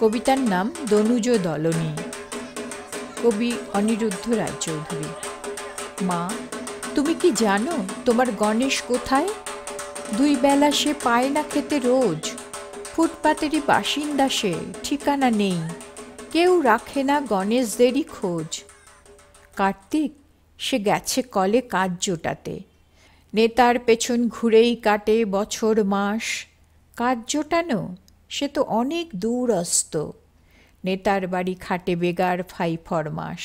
কবিতার নাম দনুজ দলনী কবি অনিরুদ্ধ রায়চৌধুরী মা তুমি কি জানো তোমার গণেশ কোথায় দুই বেলা সে পায় না খেতে রোজ ফুটপাতেরই বাসিন্দা সে ঠিকানা নেই কেউ রাখে না গণেশদেরই খোঁজ কার্তিক সে গেছে কলে কাজ জোটাতে নেতার পেছন ঘুরেই কাটে বছর মাস কাজ জোটানো সে তো অনেক দূরস্ত নেতার বাড়ি খাটে বেগার ফাই ফরমাস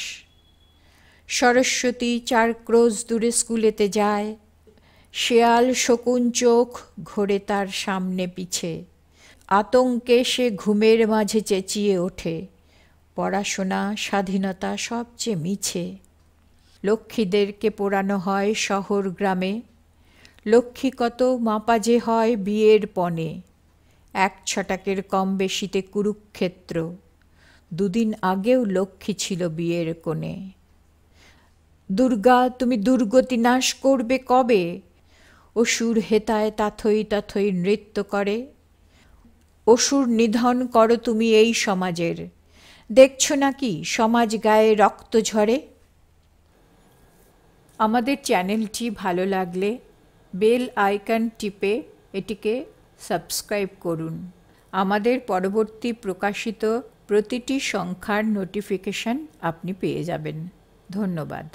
সরস্বতী চার ক্রোজ দূরে স্কুলেতে যায় শেয়াল শকুন চোখ ঘোরে তার সামনে পিছে আতঙ্কে সে ঘুমের মাঝে চেঁচিয়ে ওঠে পড়াশোনা স্বাধীনতা সবচেয়ে মিছে লক্ষ্মীদেরকে পোড়ানো হয় শহর গ্রামে লক্ষ্মী কত মাপাজে হয় বিয়ের পণে এক ছটাকের কম বেশিতে কুরুক্ষেত্র দুদিন আগেও লক্ষ্মী ছিল বিয়ের কোণে দুর্গা তুমি দুর্গতি নাশ করবে কবে অসুর হেতায় তাথই তাথই নৃত্য করে অসুর নিধন করো তুমি এই সমাজের দেখছ নাকি সমাজ গায়ে রক্ত ঝরে আমাদের চ্যানেলটি ভালো লাগলে বেল আইকন টিপে এটিকে সাবস্ক্রাইব করুন আমাদের পরবর্তী প্রকাশিত প্রতিটি সংখ্যার নোটিফিকেশন আপনি পেয়ে যাবেন ধন্যবাদ